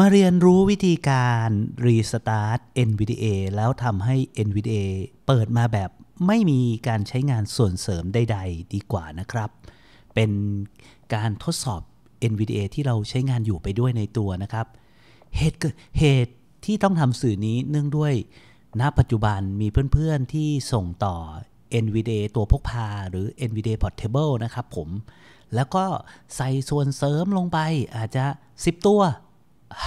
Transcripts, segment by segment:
มาเรียนรู้วิธีการรีสตาร์ท NVDA แล้วทำให้ NVDA เปิดมาแบบไม่มีการใช้งานส่วนเสริมใด ๆ ดีกว่านะครับ เป็นการทดสอบ NVDA ที่เราใช้งานอยู่ไปด้วยในตัวนะครับ เหตุเหตุที่ต้องทำสื่อนี้เนื่องด้วย ณ ปัจจุบันมีเพื่อนๆที่ส่งต่อ NVDA ตัวพกพาหรือ NVDA Portable นะครับผม แล้วก็ใส่ส่วนเสริมลงไปอาจจะ 10 ตัว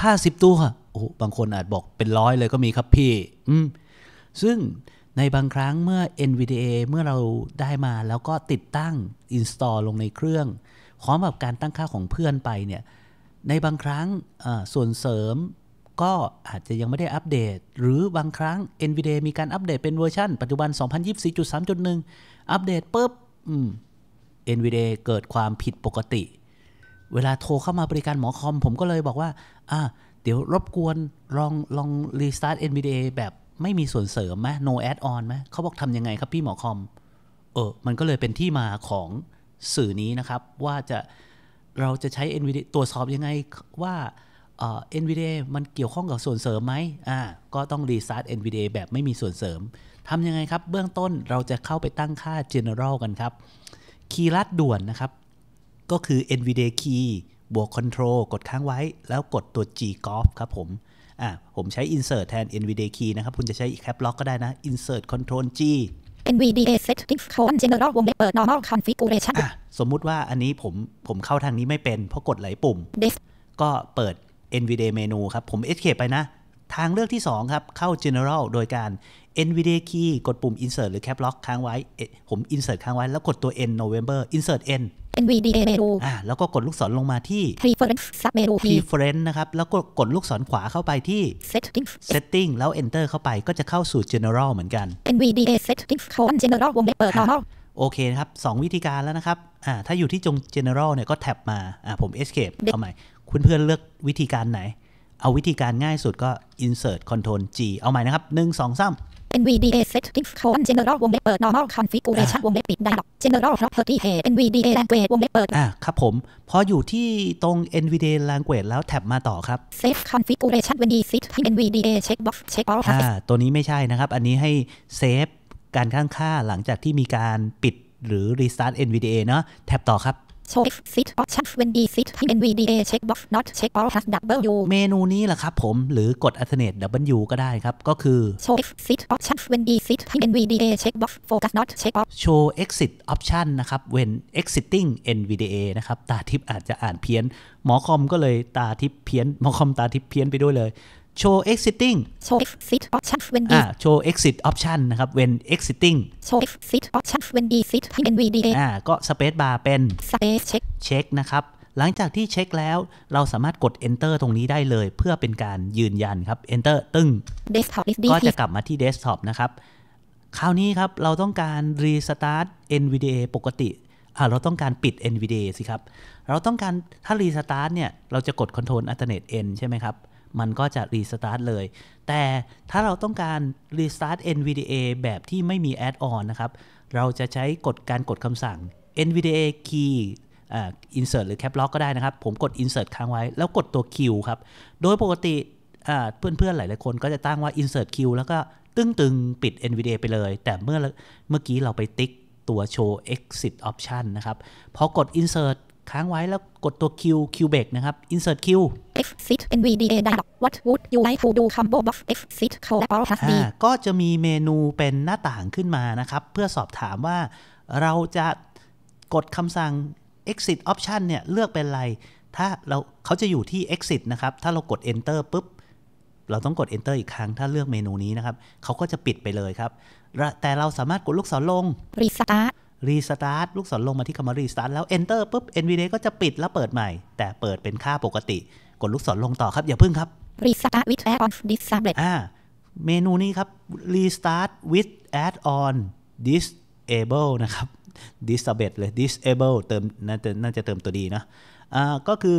ห้าสิบตัว โอ้บางคนอาจบอกเป็นร้อยเลยก็มีครับพี่อืมซึ่งในบางครั้งเมื่อ NVDA เมื่อเราได้มาแล้วก็ติดตั้ง install ลงในเครื่อง พร้อมกับการตั้งค่าของเพื่อนไปเนี่ย ในบางครั้งส่วนเสริมก็อาจจะยังไม่ได้อัปเดต หรือบางครั้ง NVDA มีการอัปเดตเป็นเวอร์ชันปัจจุบัน 2024.3.1 อัปเดตปุ๊บ NVDA เกิดความผิดปกติเวลาโทรเข้ามาบริการหมอคอม ผมก็เลยบอกว่า อ่า เดี๋ยวรบกวน ลองลองรีสตาร์ท NVDA แบบไม่มีส่วนเสริมไหม no add on ไหม เขาบอกทำยังไงครับ พี่หมอคอม เออมันก็เลยเป็นที่มาของสื่อนี้นะครับ ว่าจะเราจะใช้ NVDA ตรวจสอบยังไงว่าเอ็นวีดีมันเกี่ยวข้องกับส่วนเสริมไหมอ่าก็ต้องรีสตาร์ท NVDA แบบไม่มีส่วนเสริมทำยังไงครับ เบื้องต้นเราจะเข้าไปตั้งค่า general กันครับคีย์ลัดด่วนนะครับก็คือ NVDA key บวก control กดค้างไว้ แล้วกดตัว G golf ครับผมอ่าผมใช้ insert แทน NVDA key นะครับ คุณจะใช้ cap lock ก็ได้นะ insert control G NVDA settings colon general วงเล็บเปิด normal configuration สมมุติว่าอันนี้ผม ผมเข้าทางนี้ไม่เป็นเพราะกดหลายปุ่ม ก็เปิด NVDA เมนูครับ ผม escape ไปนะ ทางเลือกที่ 2 ครับ เข้า general โดยการ NVDA key กดปุ่ม insert หรือ cap lock ค้างไว้ ผม insert ค้างไว้ แล้วกดตัว n November insert n NVDA menu อ่าแล้วก็กดลูกศรลงมาที่ preference sub menu preference นะครับ แล้วก็กดลูกศรขวาเข้าไปที่ setting setting แล้ว enter เข้าไปก็จะเข้าสู่ general เหมือนกัน NVDA setting colon general วงเล็บเปิด normal โอเคนะครับสองวิธีการแล้วนะครับอ่าถ้าอยู่ที่จง general เนี่ยก็แท็บมาอ่าผม escape เอาใหม่ คุณเพื่อนเลือกวิธีการไหน เอาวิธีการง่ายสุดก็ insert control G เอาใหม่นะครับ 1 2 3 NVDA Settings c o l n General วงเล็บเปิด Normal Configuration วงเล็บปิด Dialog General Property e a g NVDA Language วงเล็บเปิดอ่าครับผมพออยู่ที่ตรง NVDA Language แล้วแท็บมาต่อครับ Save Configuration when you set NVDA Checkbox Check All อ่าตัวนี้ไม่ใช่นะครับ อันนี้ให้เซฟการข้างค่าหลังจากที่มีการปิดหรือ restart NVDA เนาะแท็บต่อครับ So if s i t option when e s i t ให้ NVDA checkbox not check all has W เมนูนี้แหละครับผมหรือกด alternate W ก็ได้ครับ ก็คือ show exit option when e s i t ให้ NVDA checkbox focus not check all show exit option นะครับ when exiting NVDA นะครับ ตาทิพย์อาจจะอ่านเพี้ยน หมอคอมก็เลยตาทิพย์เพี้ยน หมอคอมตาทิพย์เพี้ยนไปด้วยเลย show exiting show exit option when อ่า show exit option นะครับ when exiting show exit option when exit NVDA อ่าก็ space bar เป็น space check check นะครับ หลังจากที่เช็คแล้วเราสามารถกด enter ตรงนี้ได้เลยเพื่อเป็นการยืนยันครับ enter ตึ้ง desktop ก็จะกลับมาที่ desktop นะครับ คราวนี้ครับ เราต้องการ restart NVDA ปกติอ่าเราต้องการปิด NVDA สิครับ เราต้องการถ้า restart เนี่ยเราจะกด control alternate n ใช่ไหมครับมันก็จะรีสตาร์ทเลย แต่ถ้าเราต้องการรีสตาร์ท NVDA แบบที่ไม่มีแอดออนนะครับ เราจะใช้กดการกดคำสั่ง NVDA key อินเสิร์ตหรือแคปล็อกก็ได้นะครับ ผมกด insert ค้างไว้ แล้วกดตัว Q ครับ โดยปกติเพื่อนๆ หลายๆคนก็จะตั้งว่า insert Q แล้วก็ตึงตึงปิด NVDA ไปเลย แต่เมื่อเมื่อกี้เราไปติ๊กตัว show exit option นะครับ พอกด insert ค้างไว้แล้วกดตัว Q Q break นะครับ insert Q F s i t NVDA dialog what would you like to do combo box F s i t collab has b ก็จะมีเมนูเป็นหน้าต่างขึ้นมานะครับ เพื่อสอบถามว่าเราจะกดคำสั่ง exit option เนี่ย เลือกเป็นอะไร ถ้าเราเขาจะอยู่ที่ exit นะครับ ถ้าเรากด enter ปุ๊บ เราต้องกด enter อีกครั้งถ้าเลือกเมนูนี้นะครับ เขาก็จะปิดไปเลยครับ แต่เราสามารถกดลูกศรลง restart รีสตาร์ท ลูกศรลงมาที่คำว่ารีสตาร์ทแล้ว Enter ปุ๊บ NVDA ก็จะปิดแล้วเปิดใหม่ แต่เปิดเป็นค่าปกติ กดลูกศรลงต่อครับ อย่าพึ่งครับ Restart with add-on disable อ่าเมนูนี้ครับ Restart with add-on disable นะครับ disable เลย disable เติมน่าจะน่าจะเติมตัวดีนะอ่าก็คือ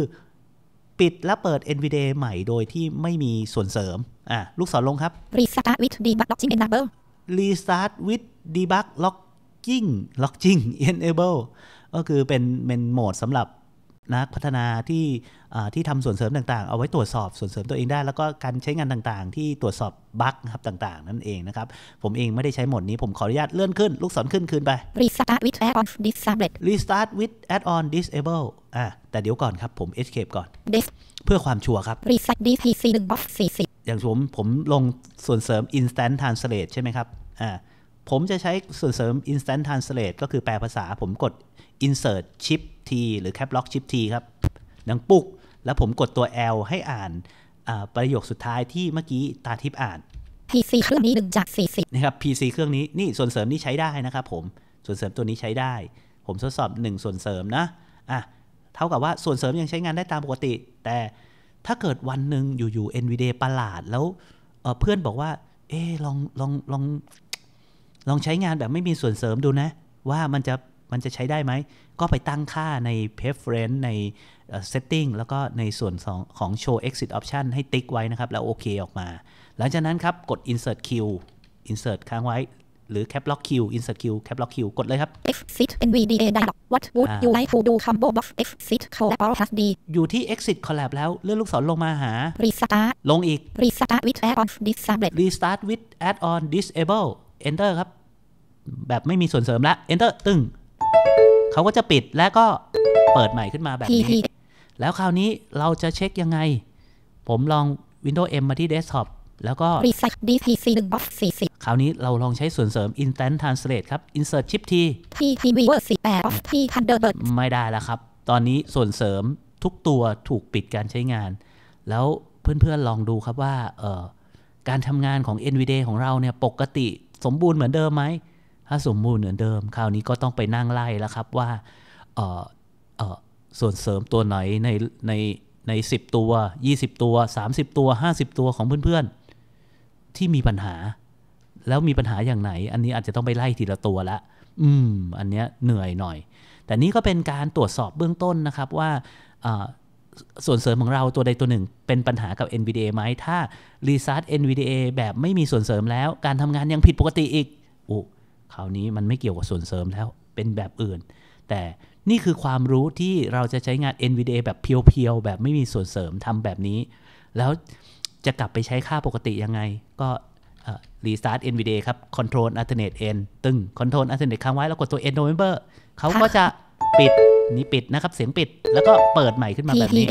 ปิดและเปิด NVDA ใหม่โดยที่ไม่มีส่วนเสริมอ่าลูกศรลงครับ Restart with debug l o g i n enable Restart with debug l o g Locking Locking Enable ก็คือเป็นเป็นโหมดสำหรับนักพัฒนาที่ที่ทำส่วนเสริมต่างๆ เอาไว้ตรวจสอบส่วนเสริมตัวเองได้ แล้วก็การใช้งานต่างๆที่ตรวจสอบบั๊กครับต่าง ๆนั่นเองนะครับ ผมเองไม่ได้ใช้โหมดนี้ผมขออนุญาตเลื่อนขึ้น ลูกศรขึ้น คืนไป Restart with add-on disable Restart with add-on disable อ่ะแต่เดี๋ยวก่อนครับผม escape ก่อน d e s เพื่อความชัวร์ครับ Reset DPC 1 box 40อย่างผมผมลงส่วนเสริม instant translate ใช่ไหมครับอ่าผมจะใช้ส่วนเสริม instant translate ก็คือแปลภาษา ผมกด insert shift t หรือ cap lock shift t ครับดังปุก แล้วผมกดตัว l ให้อ่านประโยคสุดท้ายที่เมื่อกี้ตาทิพย์อ่าน PC เครื่องนี้1จาก40นะครับ PC เครื่องนี้ นี่ส่วนเสริมนี่ใช้ได้นะครับผม ส่วนเสริมตัวนี้ใช้ได้ ผมทดสอบ1ส่วนเสริมนะ อ่ะ เท่ากับว่าส่วนเสริมยังใช้งานได้ตามปกติ แต่ถ้าเกิดวันหนึ่งอยู่ๆ NVDA ประหลาด แล้วเเพื่อนบอกว่า เออลอง ลองลองลองใช้งานแบบไม่มีส่วนเสริมดูนะ ว่ามันจะมันจะใช้ได้ไหม ก็ไปตั้งค่าใน preference ใน setting แล้วก็ในส่วนของของ show exit option ให้ติ๊กไว้นะครับ แล้วโอเคออกมา หลังจากนั้นครับ กด insert queue insert ค้างไว้หรือ cap lock queue insert queue cap lock queue กดเลยครับ f s i t nvda dialog what would you like to do combo box f s i t collab or p l u s d อยู่ที่ exit collab แล้วเลื่อนลูกศรลงมาหา restart ลงอีก restart with add on disable restart with add on disable Enter ครับ แบบไม่มีส่วนเสริมแล้ว Enter ตึ้งเขาก็จะปิดแล้วก็เปิดใหม่ขึ้นมาแบบนี้ แล้วคราวนี้เราจะเช็คยังไง ผมลอง Windows M มาที่ Desktop แล้วก็ Reset DPC 1 Box 40คราวนี้เราลองใช้ส่วนเสริม Instant Translate ครับ Insert Chip T TP v w e r 18 of T Thunderbird ไม่ได้แล้วครับ ตอนนี้ส่วนเสริมทุกตัวถูกปิดการใช้งาน แล้วเพื่อนๆลองดูครับว่าการทำงานของ NVDA ของเราเนี่ยปกติสมบูรณ์เหมือนเดิมไหม ถ้าสมบูรณ์เหมือนเดิม คราวนี้ก็ต้องไปนั่งไล่แล้วครับว่า เออเออส่วนเสริมตัวไหน ในในในสิบตัว 20 ตัว 30 ตัว 50ตัวของเพื่อนๆที่มีปัญหาแล้วมีปัญหาอย่างไหนอันนี้อาจจะต้องไปไล่ทีละตัวละ อืม อันเนี้ยเหนื่อยหน่อยแต่นี้ก็เป็นการตรวจสอบเบื้องต้นนะครับว่าส่วนเสริมของเราตัวใดตัวหนึ่ง เป็นปัญหากับ NVDA ไหมถ้ารีซาร์ NVDA แบบไม่มีส่วนเสริมแล้ว การทำงานยังผิดปกติอีกอุคราวนี้มันไม่เกี่ยวกับส่วนเสริมแล้วเป็นแบบอื่น แต่นี่คือความรู้ที่เราจะใช้งาน NVDA แบบเพียว ๆ แบบไม่มีส่วนเสริมทำแบบนี้ แล้วจะกลับไปใช้ค่าปกติยังไง ก็รี s ตาร์ NVDA ครับ Control Alternate N ตึง Control Alternate ค้างไว้แล้วกดตัว n November เขาก็จะปิดนี่ปิดนะครับ เสียงปิดแล้วก็เปิดใหม่ขึ้นมาแบบนี้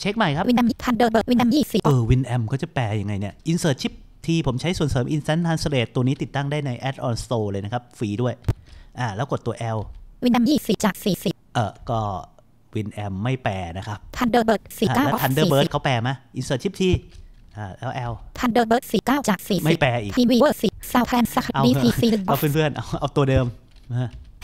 เช็คใหม่ครับวินดอมพันเดอร์เบิร์ดวินดอมยี่สิบเออ วินแอมเขาจะแปลยังไงเนี่ยอินเสิร์ c ชิปที่ผมใช้ส่วนเสริมอินส a n t ท r a n s l a t e ตัวนี้ติดตั้งได้ใน a d d อ n store เลยนะครับฟรีด้วยอ่าแล้วกดตัวเอลวินดอมยี่สิบจากสี่สิบเออก็วินแอมไม่แปลนะครับพันเดอร์เบิร์ดสี่เก้าแล้วพันเดอร์เบิร์ดเขาแปลไหมนเสิร์ c ชิปที่อ่าแล้วอลพันเดอร์เบิร์ดสี่เก้าจากสี่ไม่แปลอีกทีวีเวอร์สี่ซาวแพนสักดีทีซีเอาเพื่อนๆเอาเอาตัวเดิม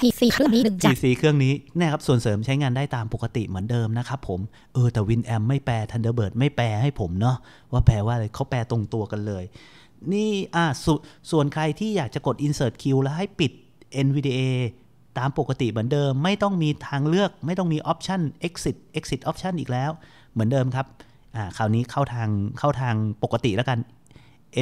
ซ c เครื่องนี้หนึ่งจพีซีเครื่องนี้น่ครับส่วนเสริมใช้งานได้ตามปกติเหมือนเดิมนะครับผมเออแต่วินแอมไม่แปลทันเดอร์เบิร์ดไม่แปลให้ผมเนาะว่าแปลว่าอะไรเขาแปลตรงตัวกันเลย นี่อ่าสส่วนใครที่อยากจะกด insert q ตคิวแล้วให้ปิด NVDA ตามปกติเหมือนเดิมไม่ต้องมีทางเลือกไม่ต้องมีออปชัน exit exit option อีกแล้ว เหมือนเดิมครับอ่าคราวนี้เข้าทางเข้าทางปกติแล้วกัน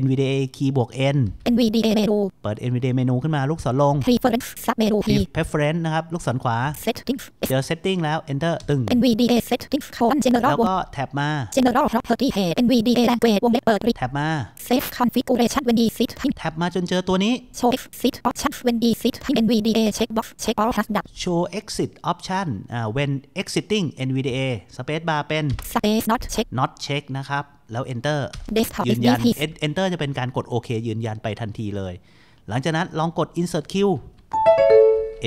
NVDA คีย์บวก N NVDA เมนูเปิด NVDA เมนูขึ้นมาลูกศรลง Preference sub menu P Preference นะครับ ลูกศรขวา s e t t i n g เจอ Setting แล้ว Enter ตึง NVDA s e t t i n g c o n General แล้วก็แท็บมา General Property Page NVDA Language วงเล็บเปิดแท็บมา Save Configuration when d e s e t แท็บมาจนเจอตัวนี้ Show Exit Option when d e s e t NVDA Checkbox Check All Has ดับ Show Exit Option when exiting NVDA Space Bar เป็น Space Not Check Not Check นะครับแล้ว Enter Desktop ยืนยัน Enter จะเป็นการกดโอเค ยืนยันไปทันทีเลย หลังจากนั้นลองกด Insert Queue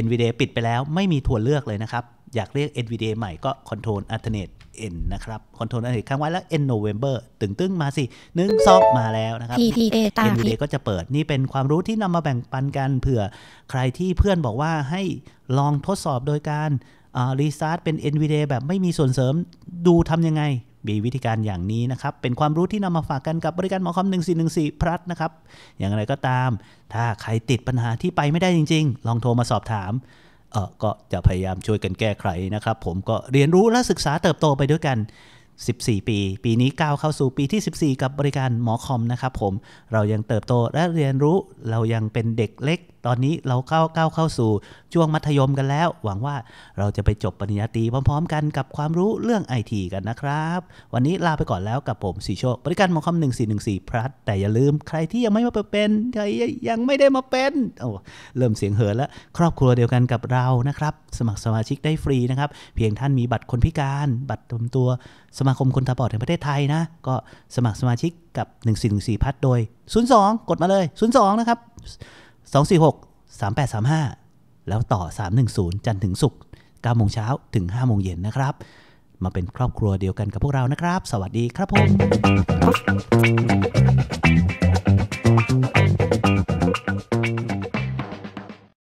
NVDA ปิดไปแล้วไม่มีถั่วเลือกเลยนะครับ อยากเรียก NVDA ใหม่ก็ Control Alternate N นะครับ Control Alternate ค้างไว้แล้ว N November ตึงตึงมาสิหนึ่งซอกมาแล้วนะครับ PTA NVDA ก็จะเปิดนี่เป็นความรู้ที่นำมาแบ่งปันกันเผื่อใครที่เพื่อนบอกว่าให้ลองทดสอบโดยการรีสตาร์ทเป็น NVDA แบบไม่มีส่วนเสริมดูทำยังไงมีวิธีการอย่างนี้นะครับ เป็นความรู้ที่นำมาฝากกันกับบริการหมอคอม 1414พลัสนะครับ อย่างไรก็ตาม ถ้าใครติดปัญหาที่ไปไม่ได้จริง ๆ ลองโทรมาสอบถาม เออก็จะพยายามช่วยกันแก้ไขนะครับ ผมก็เรียนรู้และศึกษาเติบโตไปด้วยกัน 14 ปี ปีนี้ก้าวเข้าสู่ปีที่ 14 กับบริการหมอคอมนะครับผม เรายังเติบโตและเรียนรู้ เรายังเป็นเด็กเล็กตอนนี้เราเข้าก้าวเข้าสู่ ช่วงมัธยมกันแล้ว หวังว่าเราจะไปจบปริญญาตรีพร้อม ๆ กันกับความรู้เรื่องไอทีกันนะครับ วันนี้ลาไปก่อนแล้วกับผมสีโชคบริการมอคำหนึ่งสี่หนึ่งสี่พลัสแต่อย่าลืมใครที่ยังไม่มาเป็นใครยังไม่ได้มาเป็นโอ้เริ่มเสียงเหินแล้วครอบครัวเดียวกันกับเรานะครับ สมัครสมาชิกได้ฟรีนะครับ เพียงท่านมีบัตรคนพิการ บัตรตัวสมาคมคนตาบอดแห่งประเทศไทยนะ ก็สมัครสมาชิกกับ1 4 1 4พัดโดย 02 กดมาเลย02นะครับ246 3835 แล้วต่อ 310 จันถึงสุก9โมงเช้าถึง5โมงเย็นนะครับ มาเป็นครอบครัวเดียวกันกับพวกเรานะครับ สวัสดีครับผม